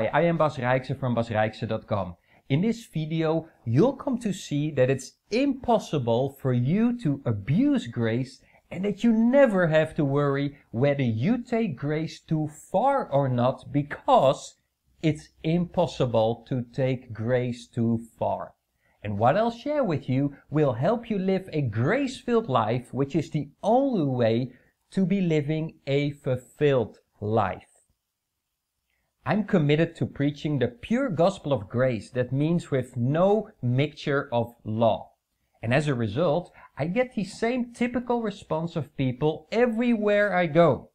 Hi, I am Bas Rijkse from basrijkse.com. In this video, you'll come to see that it's impossible for you to abuse grace and that you never have to worry whether you take grace too far or not because it's impossible to take grace too far. And what I'll share with you will help you live a grace-filled life, which is the only way to be living a fulfilled life. I'm committed to preaching the pure gospel of grace that means with no mixture of law. And as a result, I get the same typical response of people everywhere I go.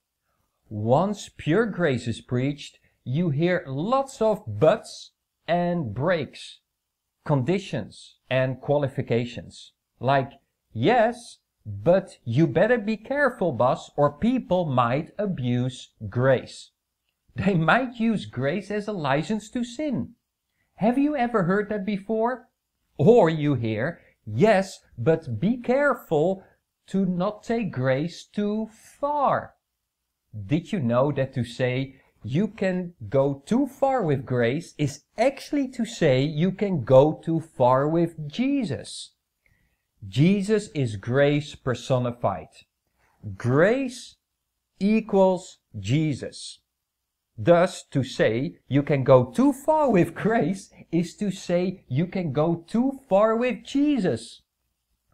Once pure grace is preached, you hear lots of buts and breaks, conditions and qualifications. Like, yes, but you better be careful, boss, or people might abuse grace. They might use grace as a license to sin. Have you ever heard that before? Or you hear, yes, but be careful to not take grace too far. Did you know that to say you can go too far with grace is actually to say you can go too far with Jesus? Jesus is grace personified. Grace equals Jesus. Thus, to say you can go too far with grace is to say you can go too far with Jesus.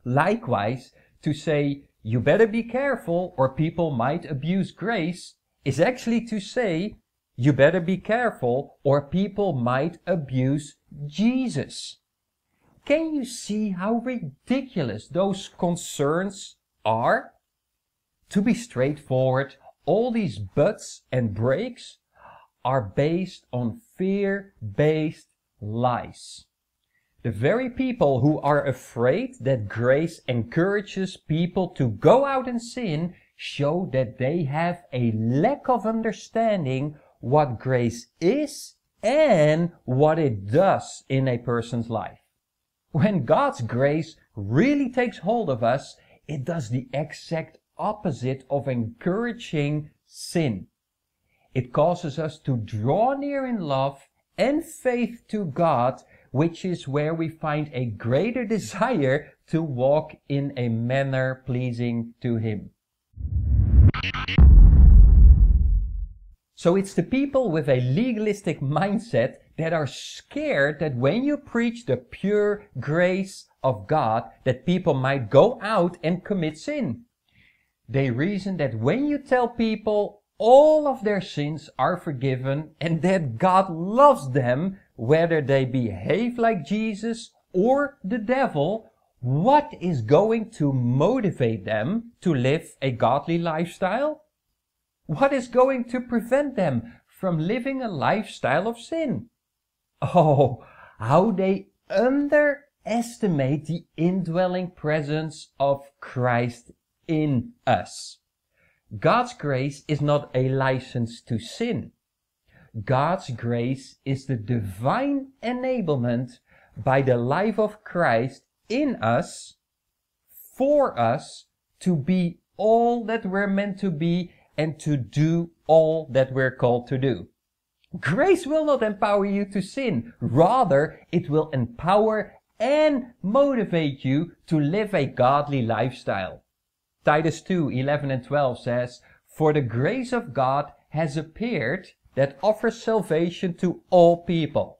Likewise, to say you better be careful or people might abuse grace is actually to say you better be careful or people might abuse Jesus. Can you see how ridiculous those concerns are? To be straightforward, all these buts and breaks are based on fear-based lies. The very people who are afraid that grace encourages people to go out and sin show that they have a lack of understanding what grace is and what it does in a person's life. When God's grace really takes hold of us, it does the exact opposite of encouraging sin. It causes us to draw near in love and faith to God, which is where we find a greater desire to walk in a manner pleasing to Him. So it's the people with a legalistic mindset that are scared that when you preach the pure grace of God, that people might go out and commit sin. They reason that when you tell people all of their sins are forgiven and that God loves them whether they behave like Jesus or the devil, what is going to motivate them to live a godly lifestyle? What is going to prevent them from living a lifestyle of sin? Oh, how they underestimate the indwelling presence of Christ in us. God's grace is not a license to sin. God's grace is the divine enablement by the life of Christ in us, for us, to be all that we're meant to be and to do all that we're called to do. Grace will not empower you to sin. Rather, it will empower and motivate you to live a godly lifestyle. Titus 2, 11 and 12 says, For the grace of God has appeared that offers salvation to all people.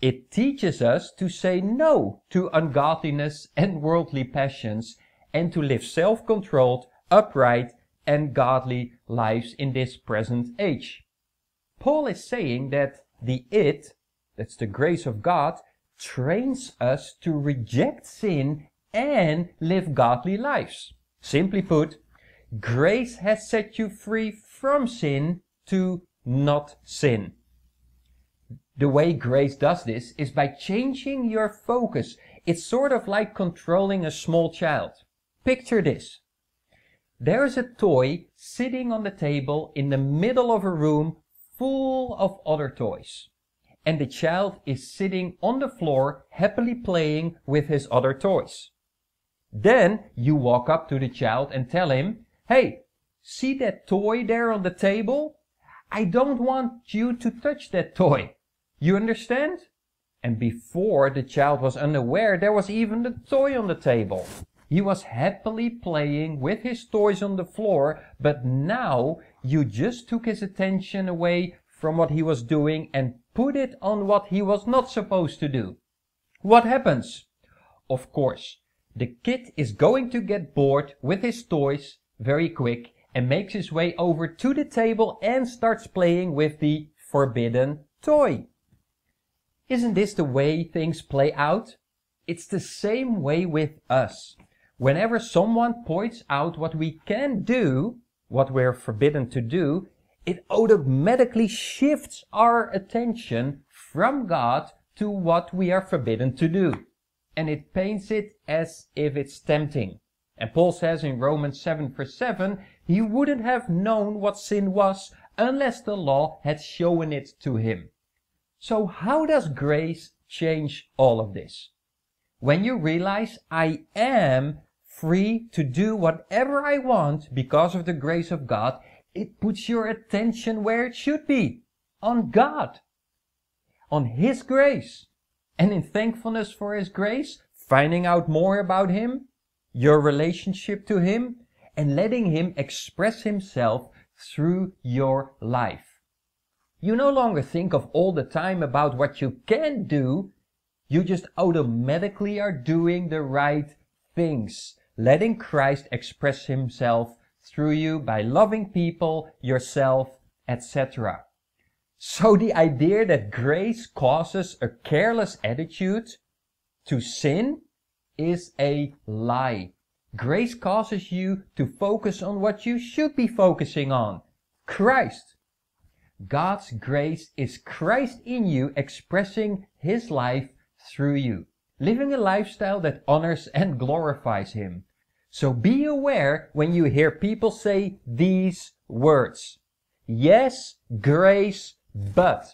It teaches us to say no to ungodliness and worldly passions and to live self-controlled, upright and godly lives in this present age. Paul is saying that the it, that's the grace of God, trains us to reject sin and live godly lives. Simply put, grace has set you free from sin to not sin. The way grace does this is by changing your focus. It's sort of like controlling a small child. Picture this. There is a toy sitting on the table in the middle of a room full of other toys. And the child is sitting on the floor happily playing with his other toys. Then you walk up to the child and tell him, hey, see that toy there on the table? I don't want you to touch that toy. You understand? And before the child was unaware, there was even the toy on the table. He was happily playing with his toys on the floor, but now you just took his attention away from what he was doing and put it on what he was not supposed to do. What happens? Of course, the kid is going to get bored with his toys very quick and makes his way over to the table and starts playing with the forbidden toy. Isn't this the way things play out? It's the same way with us. Whenever someone points out what we can do, what we're forbidden to do, it automatically shifts our attention from God to what we are forbidden to do and it paints it as if it's tempting. And Paul says in Romans 7 verse 7, he wouldn't have known what sin was unless the law had shown it to him. So how does grace change all of this? When you realize I am free to do whatever I want because of the grace of God, it puts your attention where it should be, on God, on His grace and in thankfulness for His grace, finding out more about Him, your relationship to Him, and letting Him express Himself through your life. You no longer think of all the time about what you can do, you just automatically are doing the right things, letting Christ express Himself through you by loving people, yourself, etc. So the idea that grace causes a careless attitude to sin is a lie. Grace causes you to focus on what you should be focusing on. Christ. God's grace is Christ in you expressing His life through you. Living a lifestyle that honors and glorifies Him. So be aware when you hear people say these words. Yes, grace but.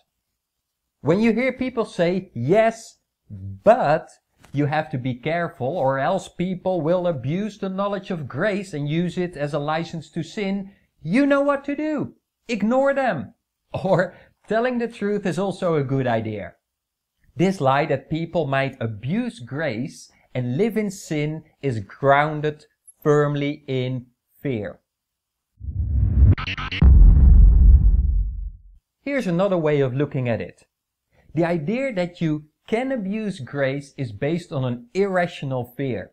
When you hear people say, yes, but, you have to be careful or else people will abuse the knowledge of grace and use it as a license to sin. You know what to do. Ignore them. Or telling the truth is also a good idea. This lie that people might abuse grace and live in sin is grounded firmly in fear. Here's another way of looking at it. The idea that you can abuse grace is based on an irrational fear.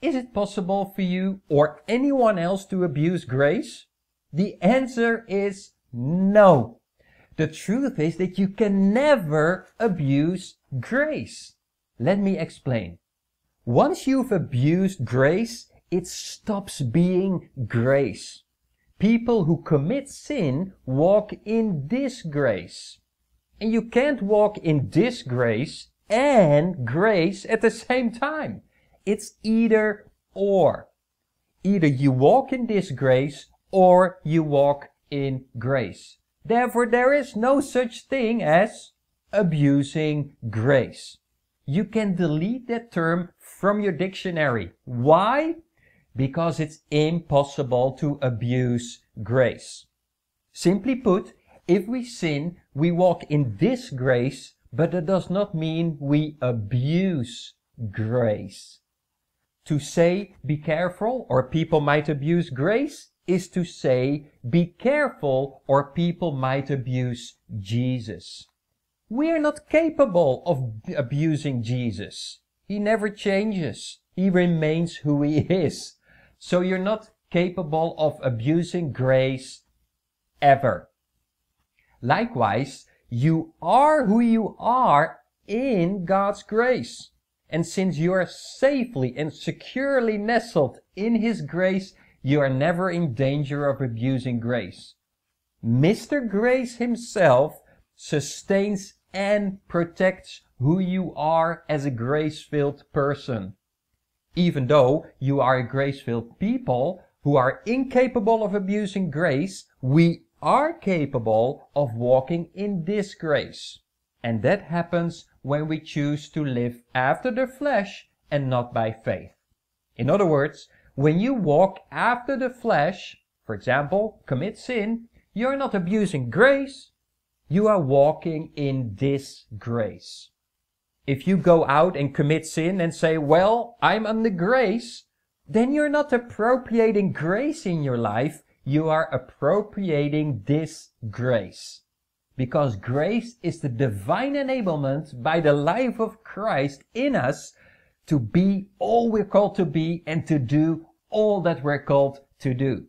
Is it possible for you or anyone else to abuse grace? The answer is no. The truth is that you can never abuse grace. Let me explain. Once you've abused grace, it stops being grace. People who commit sin walk in disgrace. And you can't walk in disgrace and grace at the same time. It's either or. Either you walk in disgrace or you walk in grace. Therefore, there is no such thing as abusing grace. You can delete that term from your dictionary. Why? because it's impossible to abuse grace. Simply put, if we sin, we walk in this grace, but that does not mean we abuse grace. To say, be careful, or people might abuse grace, is to say, be careful, or people might abuse Jesus. We are not capable of abusing Jesus. He never changes. He remains who he is. So you're not capable of abusing grace ever. Likewise, you are who you are in God's grace. And since you are safely and securely nestled in His grace, you are never in danger of abusing grace. Mr. Grace himself sustains and protects who you are as a grace-filled person even though you are a grace-filled people who are incapable of abusing grace, we are capable of walking in disgrace, And that happens when we choose to live after the flesh and not by faith. In other words, when you walk after the flesh, for example, commit sin, you're not abusing grace, you are walking in disgrace. If you go out and commit sin and say, well, I'm under grace, then you're not appropriating grace in your life. You are appropriating this grace. Because grace is the divine enablement by the life of Christ in us to be all we're called to be and to do all that we're called to do.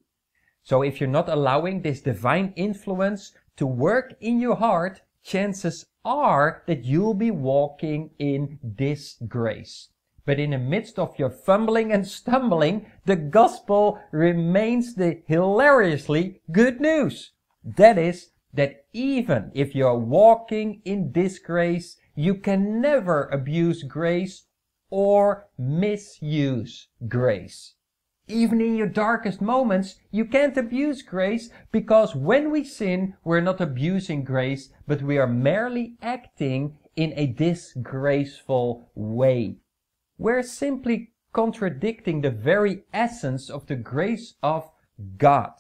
So if you're not allowing this divine influence to work in your heart, chances are that you'll be walking in disgrace. But in the midst of your fumbling and stumbling, the gospel remains the hilariously good news. That is, that even if you're walking in disgrace, you can never abuse grace or misuse grace even in your darkest moments, you can't abuse grace because when we sin, we're not abusing grace, but we are merely acting in a disgraceful way. We're simply contradicting the very essence of the grace of God.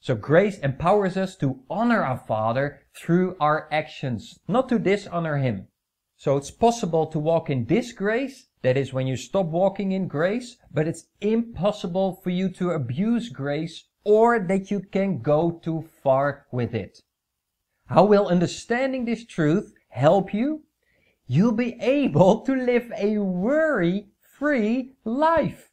So grace empowers us to honor our Father through our actions, not to dishonor Him. So it's possible to walk in disgrace—that that is when you stop walking in grace, but it's impossible for you to abuse grace or that you can go too far with it. How will understanding this truth help you? You'll be able to live a worry-free life.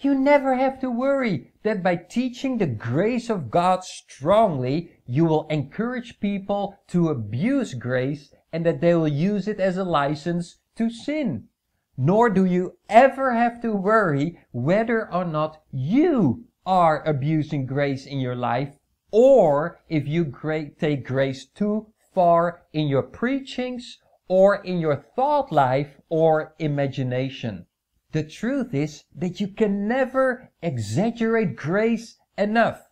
You never have to worry that by teaching the grace of God strongly, you will encourage people to abuse grace and that they will use it as a license to sin. Nor do you ever have to worry whether or not you are abusing grace in your life or if you take grace too far in your preachings or in your thought life or imagination. The truth is that you can never exaggerate grace enough.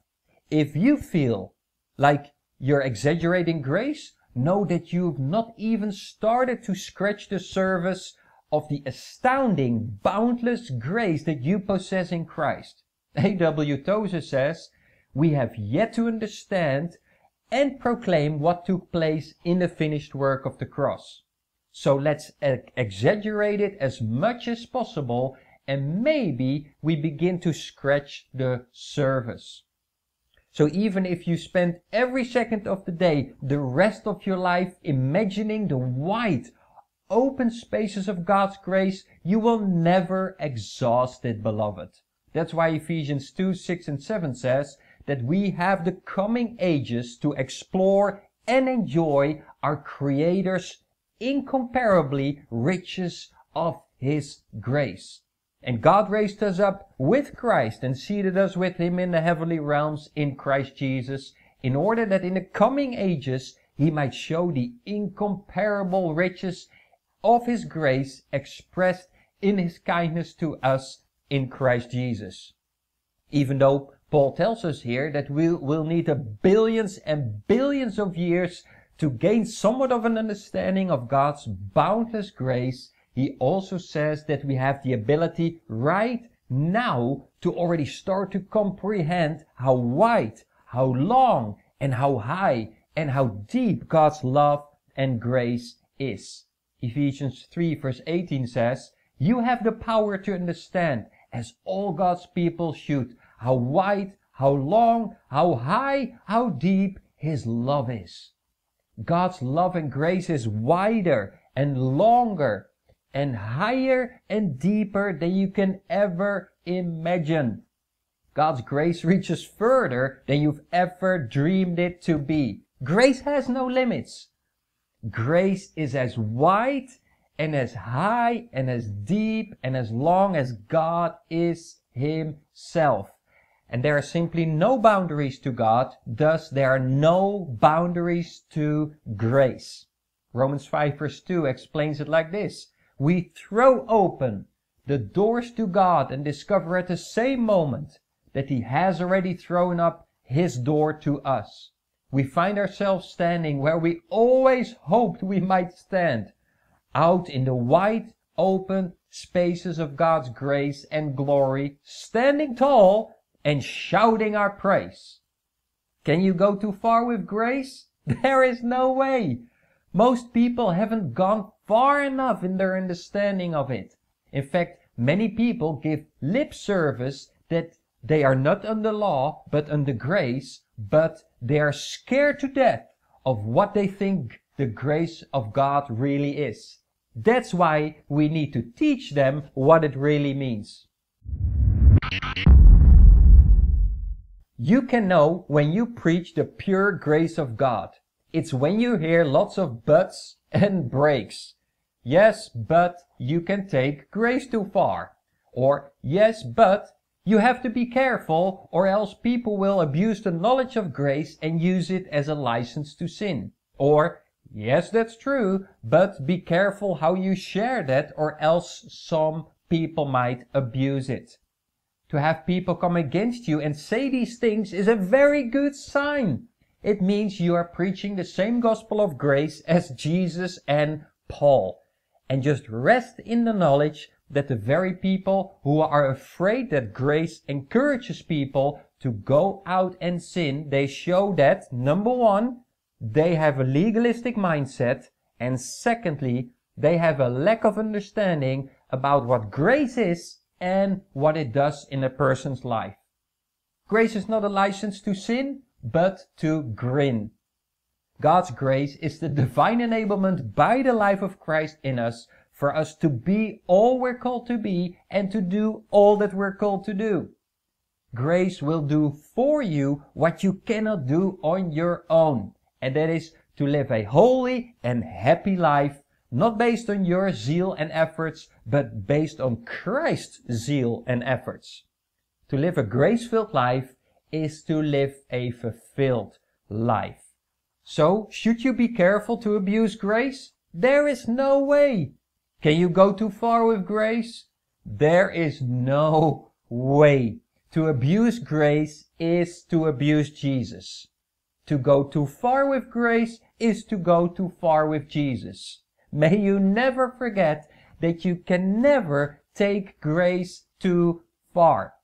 If you feel like you're exaggerating grace, know that you've not even started to scratch the surface of the astounding, boundless grace that you possess in Christ. A.W. Tozer says, We have yet to understand and proclaim what took place in the finished work of the cross. So let's ex exaggerate it as much as possible and maybe we begin to scratch the surface. So even if you spend every second of the day, the rest of your life, imagining the wide, open spaces of God's grace, you will never exhaust it, beloved. That's why Ephesians 2, 6 and 7 says that we have the coming ages to explore and enjoy our Creator's incomparably riches of His grace. And God raised us up with Christ and seated us with him in the heavenly realms in Christ Jesus, in order that in the coming ages he might show the incomparable riches of his grace expressed in his kindness to us in Christ Jesus. Even though Paul tells us here that we will need a billions and billions of years to gain somewhat of an understanding of God's boundless grace he also says that we have the ability right now to already start to comprehend how wide, how long, and how high, and how deep God's love and grace is. Ephesians 3 verse 18 says, You have the power to understand, as all God's people should, how wide, how long, how high, how deep His love is. God's love and grace is wider and longer and higher and deeper than you can ever imagine. God's grace reaches further than you've ever dreamed it to be. Grace has no limits. Grace is as wide and as high and as deep and as long as God is Himself. And there are simply no boundaries to God, thus there are no boundaries to grace. Romans 5 verse 2 explains it like this we throw open the doors to God and discover at the same moment that He has already thrown up His door to us. We find ourselves standing where we always hoped we might stand, out in the wide open spaces of God's grace and glory, standing tall and shouting our praise. Can you go too far with grace? There is no way. Most people haven't gone far enough in their understanding of it. In fact, many people give lip service that they are not under law, but under grace, but they are scared to death of what they think the grace of God really is. That's why we need to teach them what it really means. You can know when you preach the pure grace of God. It's when you hear lots of buts and breaks. Yes, but you can take grace too far. Or yes, but you have to be careful or else people will abuse the knowledge of grace and use it as a license to sin. Or yes, that's true, but be careful how you share that or else some people might abuse it. To have people come against you and say these things is a very good sign. It means you are preaching the same gospel of grace as Jesus and Paul. And just rest in the knowledge that the very people who are afraid that grace encourages people to go out and sin, they show that, number one, they have a legalistic mindset, and secondly, they have a lack of understanding about what grace is and what it does in a person's life. Grace is not a license to sin but to grin. God's grace is the divine enablement by the life of Christ in us for us to be all we're called to be and to do all that we're called to do. Grace will do for you what you cannot do on your own. And that is to live a holy and happy life, not based on your zeal and efforts, but based on Christ's zeal and efforts. To live a grace-filled life is to live a fulfilled life. So, should you be careful to abuse grace? There is no way. Can you go too far with grace? There is no way. To abuse grace is to abuse Jesus. To go too far with grace is to go too far with Jesus. May you never forget that you can never take grace too far.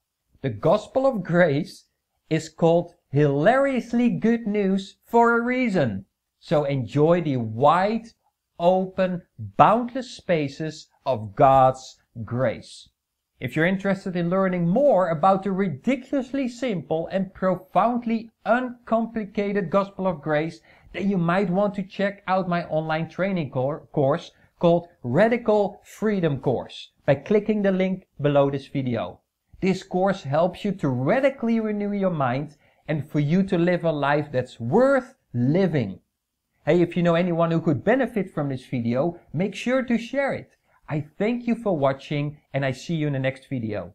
The gospel of grace is called hilariously good news for a reason. So enjoy the wide, open, boundless spaces of God's grace. If you're interested in learning more about the ridiculously simple and profoundly uncomplicated gospel of grace, then you might want to check out my online training course called Radical Freedom Course by clicking the link below this video. This course helps you to radically renew your mind and for you to live a life that's worth living. Hey, if you know anyone who could benefit from this video, make sure to share it. I thank you for watching and I see you in the next video.